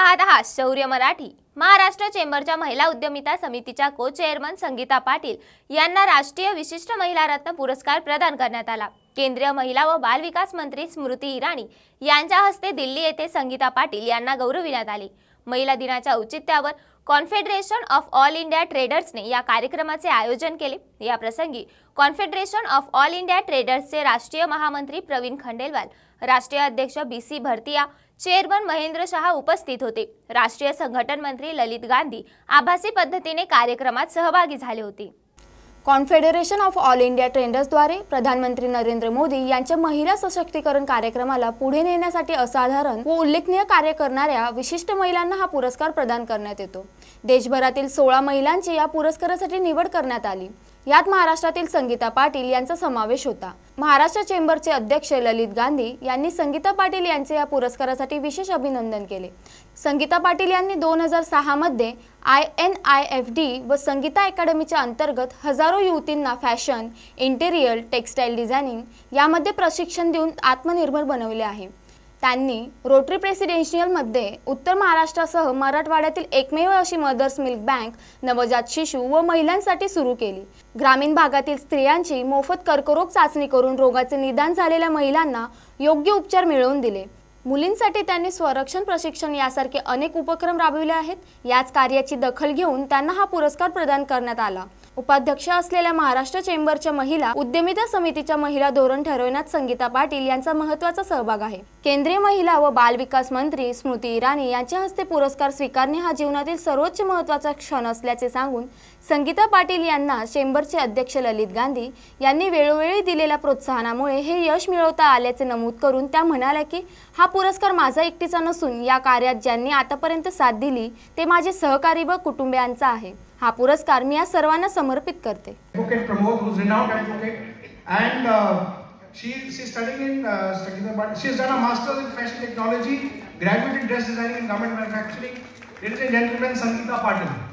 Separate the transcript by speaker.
Speaker 1: पाहत आहात शौर्य मराठी महाराष्ट्र चेंबरच्या महिला उद्यमिता समितीच्या को चेअरमन संगीता पाटील यांना राष्ट्रीय विशिष्ट महिला रत्न पुरस्कार प्रदान करण्यात आला केंद्रीय महिला व बाल विकास मंत्री स्मृती इराणी यांच्या हस्ते दिल्ली येथे संगीता पाटील यांना गौरविण्यात आले महिला दिनाच्या औचित्यावर कॉन्फेडरेशन ऑफ ऑल इंडिया ट्रेडर्सने या कार्यक्रमाचे आयोजन केले या प्रसंगी कॉन्फेडरेशन ऑफ ऑल इंडिया ट्रेडर्सचे राष्ट्रीय महामंत्री प्रवीण खंडेलवाल राष्ट्रीय अध्यक्ष B C Bhartia chairman Mahendra Shah उपस्थित होते राष्ट्रीय संघटन मंत्री ललित गांधी आभासी पद्धतीने कार्यक्रमात सहभागी झाले होते
Speaker 2: कॉन्फेडरेशन ऑफ ऑल इंडिया ट्रेंडर्सद्वारे प्रधानमंत्री नरेंद्र मोदी यांच्या महिला सशक्तीकरण कार्यक्रमाला पुढे नेण्यासाठी असाधारण व उल्लेखनीय कार्य करणाऱ्या विशिष्ट महिलांना हा पुरस्कार प्रदान करण्यात येतो देशभरातील सोळा महिलांची या पुरस्कारासाठी निवड करण्यात आली यात महाराष्ट्रातील संगीता पाटील यांचा समावेश होता महाराष्ट्र चेंबरचे अध्यक्ष ललित गांधी यांनी संगीता पाटील यांचे या पुरस्कारासाठी विशेष अभिनंदन केले संगीता पाटील यांनी दोन हजार सहामध्ये I N I F D व संगीता अकॅडमीच्या अंतर्गत हजारो युवतींना फॅशन इंटेरियर टेक्स्टाईल डिझायनिंग यामध्ये प्रशिक्षण देऊन आत्मनिर्भर बनवले आहे त्यांनी रोटरी प्रेसिडेन्शियलमध्ये उत्तर महाराष्ट्रासह मराठवाड्यातील एकमेव अशी मदर्स मिल्क बँक नवजात शिशू व महिलांसाठी सुरू केली ग्रामीण भागातील स्त्रियांची मोफत कर्करोग चाचणी करून रोगाचे निदान झालेल्या महिलांना योग्य उपचार मिळवून दिले मुलींसाठी त्यांनी स्वरक्षण प्रशिक्षण यासारखे अनेक उपक्रम राबविले आहेत याच कार्याची दखल घेऊन त्यांना हा पुरस्कार प्रदान करण्यात आला उपाध्यक्ष असलेल्या महाराष्ट्र चेंबरच्या महिला उद्यमिता समितीच्या महिला धोरण ठरविण्यात संगीता पाटील यांचा महत्वाचा सहभाग आहे केंद्रीय महिला व बाल विकास मंत्री स्मृती इराणी यांच्या हस्ते पुरस्कार स्वीकारणे हा जीवनातील सर्वोच्च महत्वाचा क्षण असल्याचे सांगून संगीता पाटील यांना चेंबरचे अध्यक्ष ललित गांधी यांनी वेळोवेळी दिलेल्या प्रोत्साहनामुळे हे यश मिळवता आल्याचे नमूद करून त्या म्हणाल्या की हा पुरस्कार माझा एकटीचा नसून या कार्यात ज्यांनी आतापर्यंत साथ दिली ते माझे सहकारी व कुटुंबियांचा आहे हा पुरस्कार मी या सर्वांना समर्पित करते and she study in technology graduate in dress manufacturing Sangeeta Patil